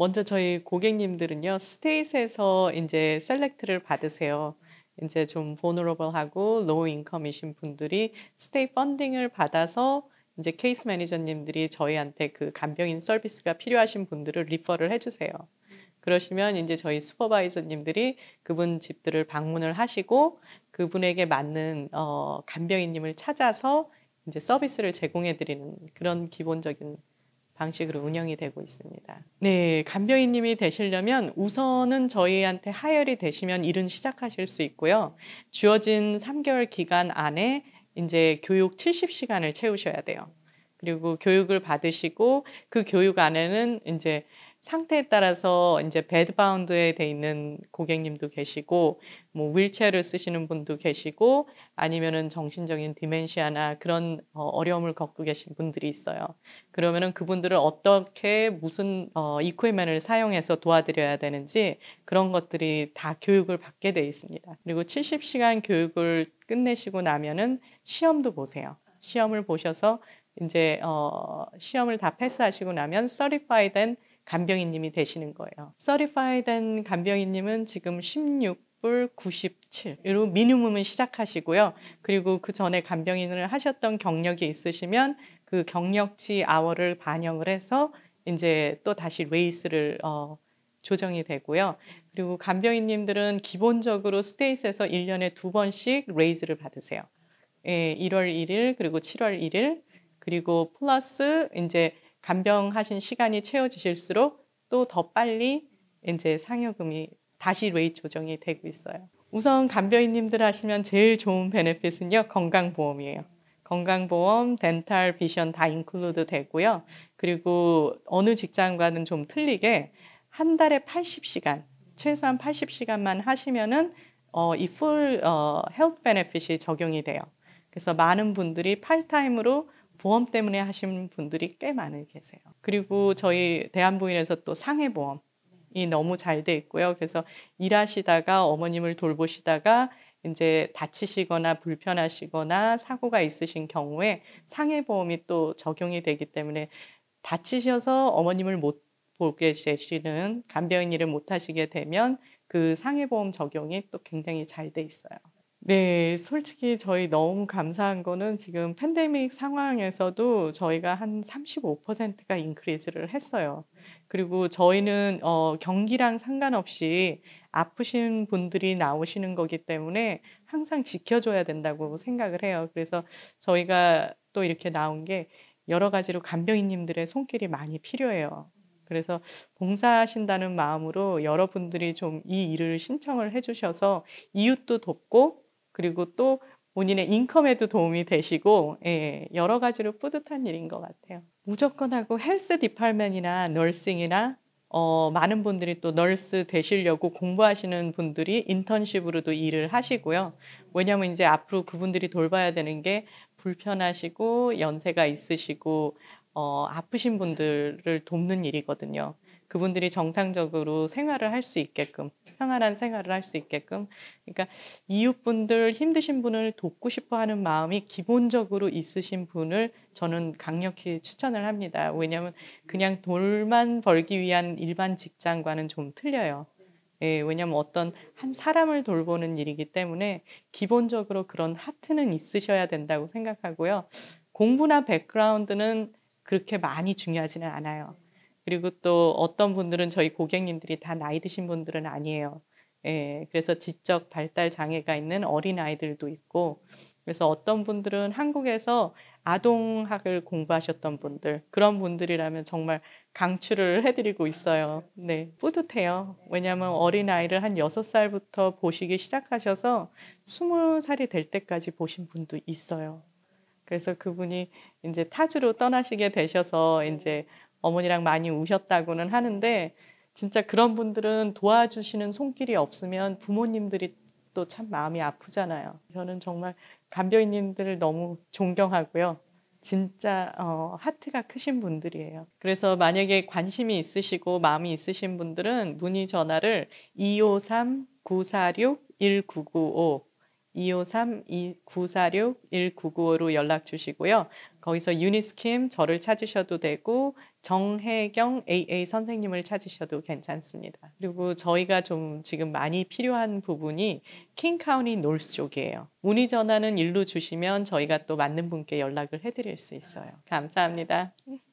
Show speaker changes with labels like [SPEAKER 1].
[SPEAKER 1] 먼저 저희 고객님들은요 스테이스에서 이제 셀렉트를 받으세요. 이제 좀 보너러블하고 로우 인컴이신 분들이 스테이 펀딩을 받아서 이제 케이스 매니저님들이 저희한테 그 간병인 서비스가 필요하신 분들을 리퍼를 해주세요. 그러시면 이제 저희 슈퍼바이저님들이 그분 집들을 방문을 하시고 그분에게 맞는 어, 간병인님을 찾아서 이제 서비스를 제공해 드리는 그런 기본적인 방식으로 운영이 되고 있습니다. 네, 간병인님이 되시려면 우선은 저희한테 하열이 되시면 일은 시작하실 수 있고요. 주어진 3개월 기간 안에 이제 교육 70시간을 채우셔야 돼요. 그리고 교육을 받으시고 그 교육 안에는 이제 상태에 따라서 이제 베드바운드에 돼 있는 고객님도 계시고 뭐 윌체어를 쓰시는 분도 계시고 아니면은 정신적인 디멘시아나 그런 어, 어려움을 겪고 계신 분들이 있어요. 그러면은 그분들을 어떻게 무슨 어, 이쿠이맨을 사용해서 도와드려야 되는지 그런 것들이 다 교육을 받게 돼 있습니다. 그리고 70시간 교육을 끝내시고 나면은 시험도 보세요. 시험을 보셔서 이제 어, 시험을 다 패스하시고 나면 서리파이된 간병인님이 되시는 거예요. 서리파이된 간병인님은 지금 16불 97으로 미니멈은 시작하시고요. 그리고 그 전에 간병인을 하셨던 경력이 있으시면 그 경력치 아워를 반영을 해서 이제 또 다시 레이스를 어, 조정이 되고요. 그리고 간병인님들은 기본적으로 스테이스에서 1년에 두 번씩 레이즈를 받으세요. 예, 1월 1일 그리고 7월 1일 그리고 플러스 이제 간병하신 시간이 채워지실수록 또 더 빨리 이제 상여금이 다시 레이트 조정이 되고 있어요. 우선 간병인님들 하시면 제일 좋은 베네핏은요 건강보험이에요. 건강보험, 덴탈, 비전 다 인클루드 되고요. 그리고 어느 직장과는 좀 틀리게 한 달에 80시간, 최소한 80시간만 하시면은 어, 이풀 어, 헬스 베네핏이 적용이 돼요. 그래서 많은 분들이 팔타임으로 보험 때문에 하시는 분들이 꽤 많이 계세요. 그리고 저희 대한보인에서 또 상해보험이 너무 잘 돼 있고요. 그래서 일하시다가 어머님을 돌보시다가 이제 다치시거나 불편하시거나 사고가 있으신 경우에 상해보험이 또 적용이 되기 때문에 다치셔서 어머님을 못 보게 되시는 간병인일을 못 하시게 되면 그 상해보험 적용이 또 굉장히 잘 돼 있어요. 네, 솔직히 저희 너무 감사한 거는 지금 팬데믹 상황에서도 저희가 한 35%가 인크리즈를 했어요. 그리고 저희는 어, 경기랑 상관없이 아프신 분들이 나오시는 거기 때문에 항상 지켜줘야 된다고 생각을 해요. 그래서 저희가 또 이렇게 나온 게 여러 가지로 간병인님들의 손길이 많이 필요해요. 그래서 봉사하신다는 마음으로 여러분들이 좀 이 일을 신청을 해주셔서 이웃도 돕고 그리고 또 본인의 인컴에도 도움이 되시고 예, 여러 가지로 뿌듯한 일인 것 같아요. 무조건 하고 헬스 디팔맨이나 널싱이나 어, 많은 분들이 또 널스 되시려고 공부하시는 분들이 인턴십으로도 일을 하시고요. 왜냐하면 이제 앞으로 그분들이 돌봐야 되는 게 불편하시고 연세가 있으시고 어, 아프신 분들을 돕는 일이거든요. 그분들이 정상적으로 생활을 할 수 있게끔 평안한 생활을 할 수 있게끔 그러니까 이웃분들 힘드신 분을 돕고 싶어 하는 마음이 기본적으로 있으신 분을 저는 강력히 추천을 합니다. 왜냐하면 그냥 돌만 벌기 위한 일반 직장과는 좀 틀려요. 예, 왜냐하면 어떤 한 사람을 돌보는 일이기 때문에 기본적으로 그런 하트는 있으셔야 된다고 생각하고요. 공부나 백그라운드는 그렇게 많이 중요하지는 않아요. 그리고 또 어떤 분들은 저희 고객님들이 다 나이 드신 분들은 아니에요. 예, 그래서 지적 발달 장애가 있는 어린 아이들도 있고, 그래서 어떤 분들은 한국에서 아동학을 공부하셨던 분들, 그런 분들이라면 정말 강추를 해드리고 있어요. 네, 뿌듯해요. 왜냐하면 어린 아이를 한6 살부터 보시기 시작하셔서 2 0 살이될 때까지 보신 분도 있어요. 그래서 그분이 이제 타주로 떠나시게 되셔서 이제 어머니랑 많이 우셨다고는 하는데 진짜 그런 분들은 도와주시는 손길이 없으면 부모님들이 또 참 마음이 아프잖아요. 저는 정말 간병인님들을 너무 존경하고요. 진짜 어, 하트가 크신 분들이에요. 그래서 만약에 관심이 있으시고 마음이 있으신 분들은 문의 전화를 253-946-1995 253-946-1995로 연락 주시고요. 거기서 유니스킴 저를 찾으셔도 되고 정혜경 AA 선생님을 찾으셔도 괜찮습니다. 그리고 저희가 좀 지금 많이 필요한 부분이 킹카운티 놀스 쪽이에요. 문의 전화는 일로 주시면 저희가 또 맞는 분께 연락을 해드릴 수 있어요. 감사합니다. 네.